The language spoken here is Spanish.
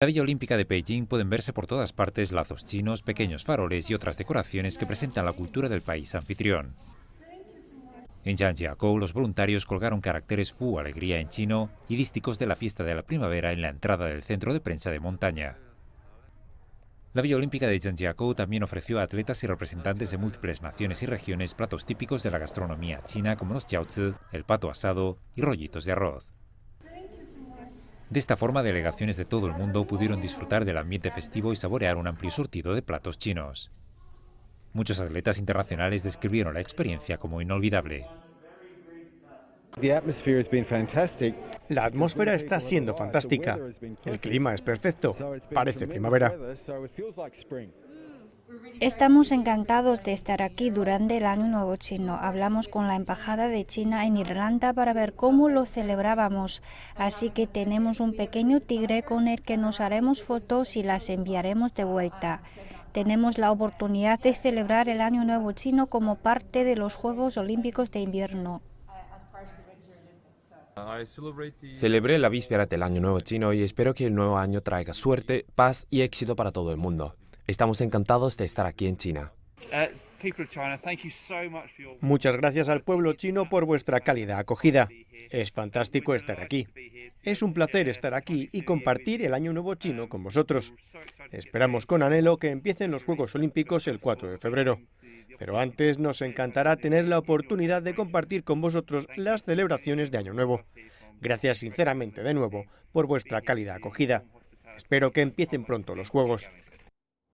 la Villa Olímpica de Beijing pueden verse por todas partes lazos chinos, pequeños faroles y otras decoraciones que presentan la cultura del país anfitrión. En Zhangjiakou, los voluntarios colgaron caracteres Fu Alegría en chino y dísticos de la fiesta de la primavera en la entrada del centro de prensa de montaña. La Villa Olímpica de Zhangjiakou también ofreció a atletas y representantes de múltiples naciones y regiones platos típicos de la gastronomía china como los jiaozi, el pato asado y rollitos de arroz. De esta forma, delegaciones de todo el mundo pudieron disfrutar del ambiente festivo y saborear un amplio surtido de platos chinos. Muchos atletas internacionales describieron la experiencia como inolvidable. La atmósfera está siendo fantástica. El clima es perfecto. Parece primavera. Estamos encantados de estar aquí durante el Año Nuevo Chino. Hablamos con la Embajada de China en Irlanda para ver cómo lo celebrábamos. Así que tenemos un pequeño tigre con el que nos haremos fotos y las enviaremos de vuelta. Tenemos la oportunidad de celebrar el Año Nuevo Chino como parte de los Juegos Olímpicos de Invierno. Celebré la víspera del Año Nuevo Chino y espero que el nuevo año traiga suerte, paz y éxito para todo el mundo. Estamos encantados de estar aquí en China. Uh, Muchas gracias al pueblo chino por vuestra cálida acogida. Es fantástico estar aquí. Es un placer estar aquí y compartir el Año Nuevo Chino con vosotros. Esperamos con anhelo que empiecen los Juegos Olímpicos el 4 de febrero. Pero antes nos encantará tener la oportunidad de compartir con vosotros las celebraciones de Año Nuevo. Gracias sinceramente de nuevo por vuestra cálida acogida. Espero que empiecen pronto los Juegos.